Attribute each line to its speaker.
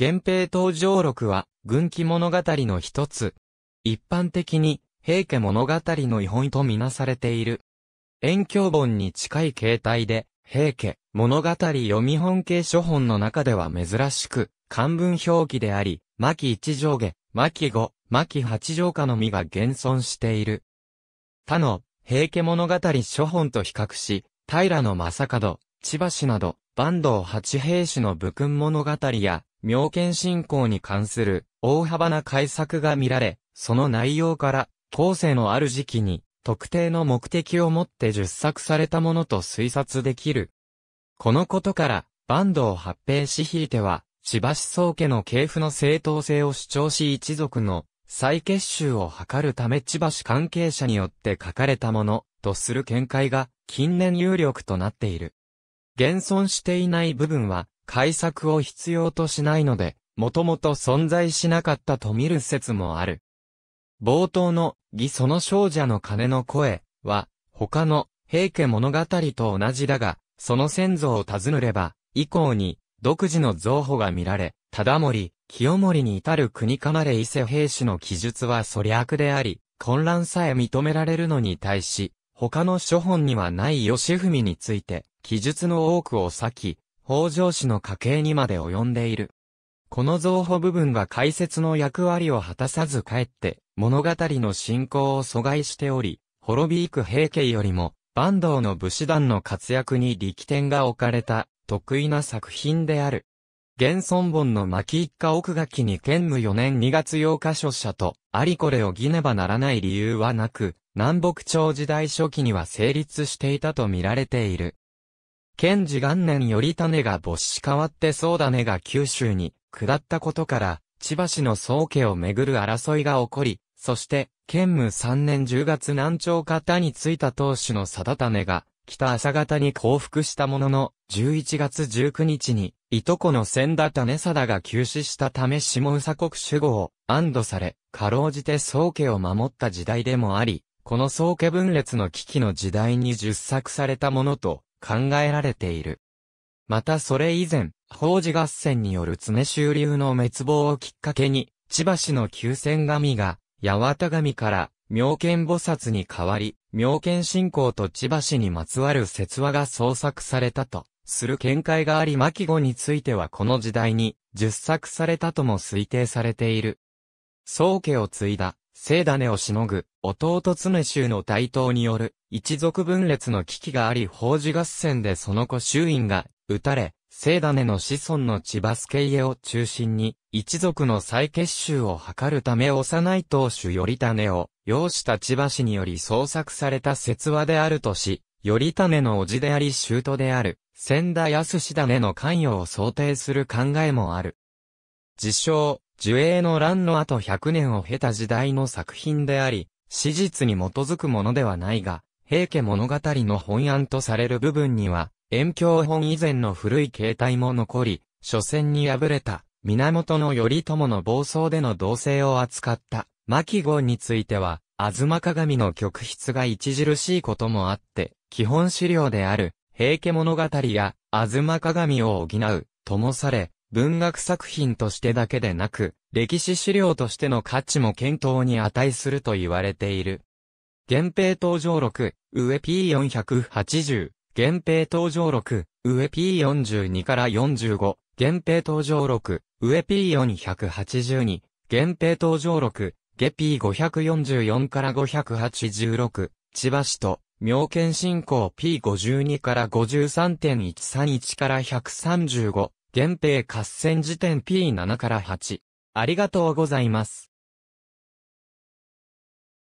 Speaker 1: 源平登場録は、軍記物語の一つ。一般的に、平家物語の違本とみなされている。遠鏡本に近い形態で、平家物語読み本系書本の中では珍しく、漢文表記であり、巻一上下、巻五、巻八上下のみが現存している。他の、平家物語書本と比較し、平野正門、千葉市など、坂東八平氏の武君物語や、妙見信仰に関する大幅な改作が見られ、その内容から、後世のある時期に特定の目的を持って1作されたものと推察できる。このことから、坂東八平氏ひいては、千葉思想家の系譜の正当性を主張し一族の再結集を図るため千葉市関係者によって書かれたものとする見解が近年有力となっている。現存していない部分は改作を必要としないので、もともと存在しなかったと見る説もある。冒頭の、義その少女の鐘の声は、他の、平家物語と同じだが、その先祖を尋ねれば、以降に、独自の造法が見られ、忠森、清盛に至る国かなれ伊勢兵士の記述は粗略であり、混乱さえ認められるのに対し、他の諸本にはない吉文について、記述の多くを避き、北条氏の家系にまで及んでいる。この造法部分が解説の役割を果たさずかえって、物語の進行を阻害しており、滅びいく平家よりも、坂東の武士団の活躍に力点が置かれた、得意な作品である。現存本の巻一家奥垣に兼務4年2月8日書者と、ありこれをぎねばならない理由はなく、南北朝時代初期には成立していたと見られている。賢治元年より種が没し変わってだねが九州に下ったことから、千葉市の宗家をめぐる争いが起こり、そして、建武3年10月南朝方に着いた当主の定種が、北朝方に降伏したものの、11月19日に、いとこの千田種定が急死したため下宇佐国守護を安堵され、かろうじて宗家を守った時代でもあり、この宗家分裂の危機の時代に十作されたものと考えられている。またそれ以前、法事合戦による常州流の滅亡をきっかけに、千葉市の急戦神が、八幡神から、妙見菩薩に代わり、妙見信仰と千葉市にまつわる説話が創作されたと、する見解があり巻後についてはこの時代に、十作されたとも推定されている。宗家を継いだ、聖種をしのぐ、弟常州の台頭による、一族分裂の危機があり法事合戦でその子衆院が、撃たれ、聖種の子孫の千葉助家を中心に、一族の再結集を図るため幼い当主頼種を、養した千葉氏により創作された説話であるとし、頼種の叔父であり徒である、千田康種の関与を想定する考えもある。自称、樹影の乱の後100年を経た時代の作品であり、史実に基づくものではないが、平家物語の本案とされる部分には、遠鏡本以前の古い形態も残り、初戦に敗れた、源頼朝の暴走での同性を扱った、牧号については、ま鏡の極筆が著しいこともあって、基本資料である、平家物語や、ま鏡を補う、ともされ、文学作品としてだけでなく、歴史資料としての価値も検討に値すると言われている。源平登場録、上 P480、源平登場録、上 P42 から45、源平登場録、上 P482、源平登場録、下 P544 から586、千葉市と、妙見信仰 P52 から53.131から135、源平合戦時点 P7 から8。ありがとうございます。